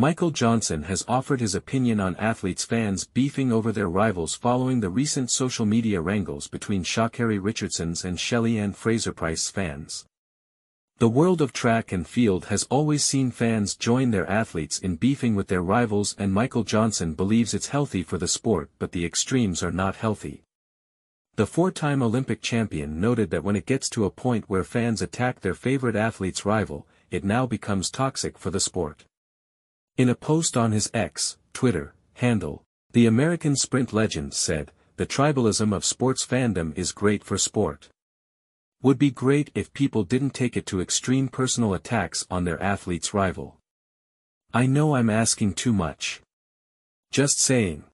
Michael Johnson has offered his opinion on athletes fans beefing over their rivals following the recent social media wrangles between Shakari Richardson's and Shelly Ann Fraser-Price fans. The world of track and field has always seen fans join their athletes in beefing with their rivals and Michael Johnson believes it's healthy for the sport but the extremes are not healthy. The four-time Olympic champion noted that when it gets to a point where fans attack their favorite athlete's rival, it now becomes toxic for the sport. In a post on his ex, Twitter, handle, the American sprint legend said, the tribalism of sports fandom is great for sport. Would be great if people didn't take it to extreme personal attacks on their athlete's rival. I know I'm asking too much. Just saying.